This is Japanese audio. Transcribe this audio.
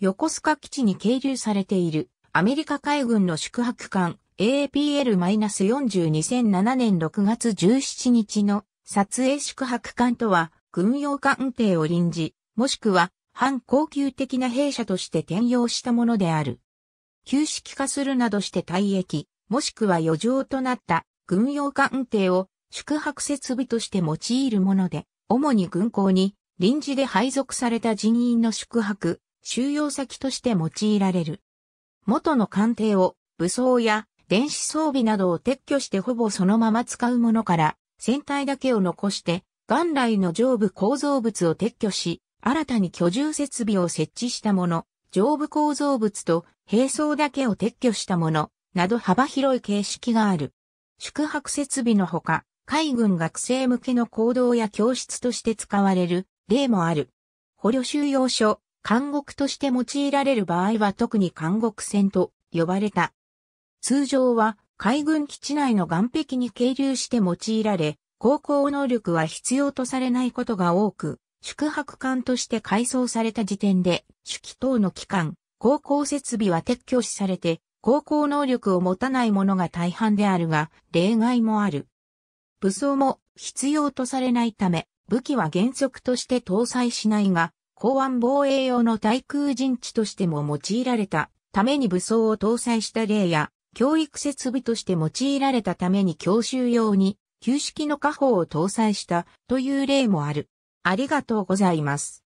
横須賀基地に係留されているアメリカ海軍の宿泊艦 AAPL-42007 年6月17日の撮影宿泊艦とは軍用艦艇を臨時、もしくは反高級的な兵舎として転用したものである。旧式化するなどして退役、もしくは余剰となった軍用艦艇を宿泊設備として用いるもので、主に軍港に臨時で配属された人員の宿泊、収容先として用いられる。元の艦艇を武装や電子装備などを撤去してほぼそのまま使うものから、船体だけを残して、元来の上部構造物を撤去し、新たに居住設備を設置したもの、上部構造物と並走だけを撤去したもの、など幅広い形式がある。宿泊設備のほか、海軍学生向けの行動や教室として使われる例もある。捕虜収容所、監獄として用いられる場合は特に監獄船と呼ばれた。通常は海軍基地内の岸壁に係留して用いられ、航行能力は必要とされないことが多く、宿泊艦として改装された時点で、手記等の期間、航行設備は撤去視されて、航行能力を持たないものが大半であるが、例外もある。武装も必要とされないため、武器は原則として搭載しないが、港湾防衛用の対空陣地としても用いられたために武装を搭載した例や、教育設備として用いられたために教習用に旧式の火砲を搭載したという例もある。ありがとうございます。